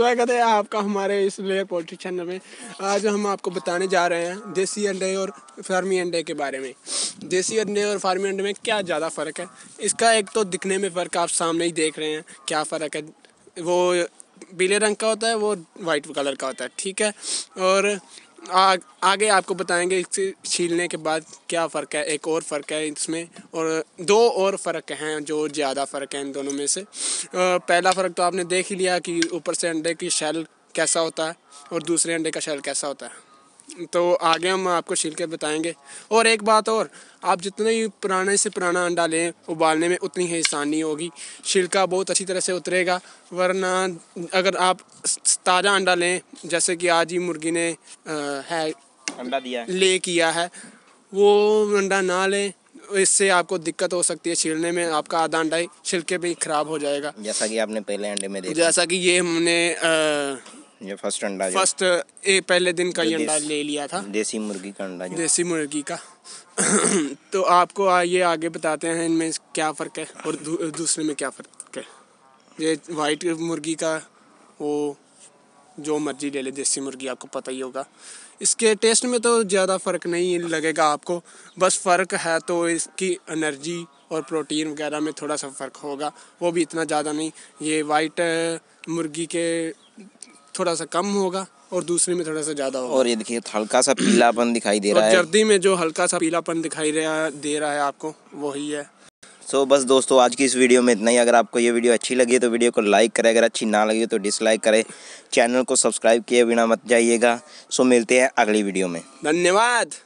स्वागत तो है आपका हमारे इस लेयर पोल्ट्री चैनल में आज हम आपको बताने जा रहे हैं देसी अंडे और फार्मी अंडे के बारे में देसी अंडे और फार्मी अंडे में क्या ज़्यादा फ़र्क है इसका एक तो दिखने में फ़र्क आप सामने ही देख रहे हैं क्या फ़र्क है वो पीले रंग का होता है वो वाइट कलर का होता है ठीक है और आ, आगे आपको बताएंगे इसे छीलने के बाद क्या फ़र्क है एक और फ़र्क है इसमें और दो और फ़र्क हैं जो ज़्यादा फ़र्क है इन दोनों में से पहला फ़र्क तो आपने देख ही लिया कि ऊपर से अंडे की शैल कैसा होता है और दूसरे अंडे का शैल कैसा होता है तो आगे हम आपको छील के बताएंगे और एक बात और आप जितने ही पुराने से पुराना अंडा लें उबालने में उतनी ही आसानी होगी छिलका बहुत अच्छी तरह से उतरेगा वरना अगर आप ताज़ा अंडा लें जैसे कि आज ही मुर्गी ने आ, है अंडा दिया ले किया है वो अंडा ना लें इससे आपको दिक्कत हो सकती है छीलने में आपका आधा अंडा ही छिलके भी खराब हो जाएगा जैसा कि आपने पहले अंडे में देखा जैसा कि ये हमने आ, ये फर्स्ट अंडा फर्स्ट ए पहले दिन का ये अंडा ले लिया था देसी मुर्गी का अंडा देसी मुर्गी का तो आपको ये आगे बताते हैं इनमें क्या फ़र्क है और दू, दूसरे में क्या फ़र्क है ये वाइट मुर्गी का वो जो मर्जी ले ले देसी मुर्गी आपको पता ही होगा इसके टेस्ट में तो ज़्यादा फ़र्क नहीं लगेगा आपको बस फ़र्क है तो इसकी एनर्जी और प्रोटीन वगैरह में थोड़ा सा फ़र्क होगा वो भी इतना ज़्यादा नहीं ये वाइट मुर्गी के थोड़ा सा कम होगा और दूसरी में थोड़ा सा ज़्यादा होगा और ये देखिए हल्का सा पीलापन दिखाई दे रहा है जर्दी में जो हल्का सा पीलापन दिखाई दे रहा है आपको वही है सो so, बस दोस्तों आज की इस वीडियो में इतना ही अगर आपको ये वीडियो अच्छी लगी तो वीडियो को लाइक करें अगर अच्छी ना लगी तो डिसलाइक करें चैनल को सब्सक्राइब किए बिना मत जाइएगा सो so, मिलते हैं अगली वीडियो में धन्यवाद